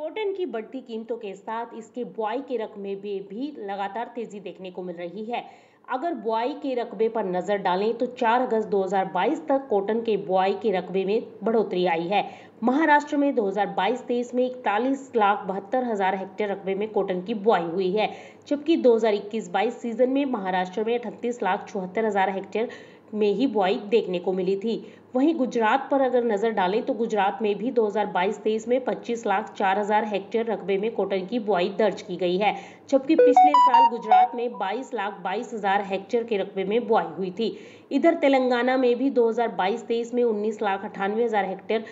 cotton की बढ़ती कीमतों के साथ इसके बुआई के रकबे में भी लगातार तेजी देखने को मिल रही है अगर बुआई के रकबे पर नज़र डालें तो 4 अगस्त 2022 तक कॉटन के बुआई के रकबे में बढ़ोतरी आई है महाराष्ट्र में 2022-23 में इकतालीस लाख बहत्तर हज़ार हेक्टेयर रकबे में कॉटन की बुआई हुई है जबकि 2021-22 सीजन में महाराष्ट्र में अठतीस लाख चौहत्तर हज़ार हेक्टेयर में ही बुआई देखने को मिली थी वहीं गुजरात पर अगर नज़र डालें तो गुजरात में भी 2022-23 में 25 लाख चार हजार हेक्टेयर रकबे में कॉटन की बुआई दर्ज की गई है जबकि पिछले साल गुजरात में 22 लाख बाईस हजार हेक्टेयर के रकबे में बुआई हुई थी इधर तेलंगाना में भी 2022-23 में 19 लाख अठानवे हजार हेक्टेयर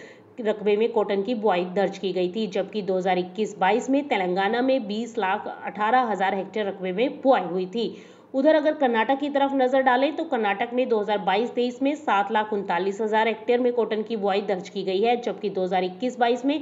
रकबे में कॉटन की बुआई दर्ज की गई थी जबकि 2021-22 में तेलंगाना में 20 लाख अठारह हजार हेक्टेयर रकबे में बुआई हुई थी उधर अगर कर्नाटक की तरफ नजर डालें तो कर्नाटक में 2022-23 में सात लाख उनतालीस हजार हेक्टेयर में कॉटन की बुआई दर्ज की गई है जबकि 2021-22 में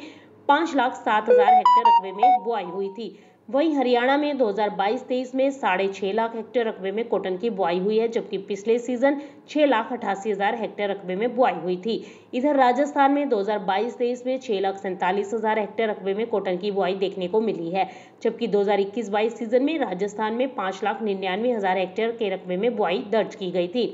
पांच लाख सात हजार हेक्टेयर रकबे में बुआई हुई थी वहीं हरियाणा में 2022-23 में साढ़े छः लाख हेक्टेयर रकबे में कॉटन की बुआई हुई है जबकि पिछले सीजन छः लाख अठासी हज़ार हेक्टेयर रकबे में बुआई हुई थी इधर राजस्थान में 2022-23 में छः लाख सैंतालीस हज़ार हेक्टेयर रकबे में कॉटन की बुआई देखने को मिली है जबकि 2021-22 सीजन में राजस्थान में पाँच लाख निन्यानवे हज़ार हेक्टेयर के रकबे में बुआई दर्ज की गई थी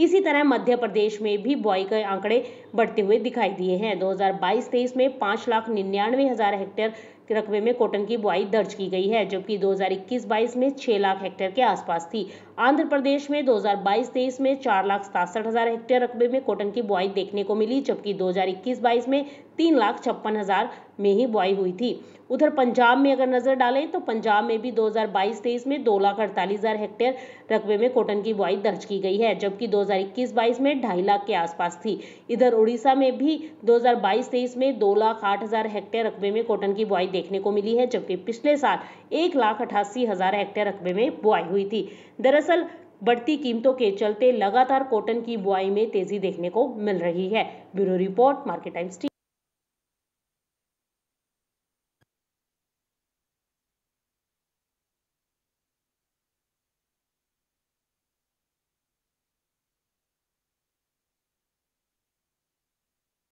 इसी तरह मध्य प्रदेश में भी बुआई के आंकड़े बढ़ते हुए दिखाई दिए हैं 2022-23 में पाँच लाख निन्यानवे हज़ार हेक्टेयर रकबे में कॉटन की बुआई दर्ज की गई है जबकि 2021-22 में 6 लाख हेक्टेयर के आसपास थी आंध्र प्रदेश में 2022-23 में चार लाख सतासठ हज़ार हेक्टेयर रकबे में कॉटन की बुआई देखने को मिली जबकि 2021-22 में तीन लाख छप्पन हज़ार में ही बुआई हुई थी उधर पंजाब में अगर नज़र डालें तो पंजाब में भी 2022-23 में दो लाख अड़तालीस हज़ार हेक्टेयर रकबे में कॉटन की बुआई दर्ज की गई है जबकि 2021-22 में ढाई लाख के आसपास थी इधर उड़ीसा में भी 2022-23 में दो लाख आठ हज़ार हेक्टेयर रकबे में कॉटन की बुआई देखने को मिली है जबकि पिछले साल एक लाख अठासी हज़ार हेक्टेयर रकबे में बुआई हुई थी दरअसल बढ़ती कीमतों के चलते लगातार कॉटन की बुआई में तेजी देखने को मिल रही है ब्यूरो रिपोर्ट मार्केट टाइम्स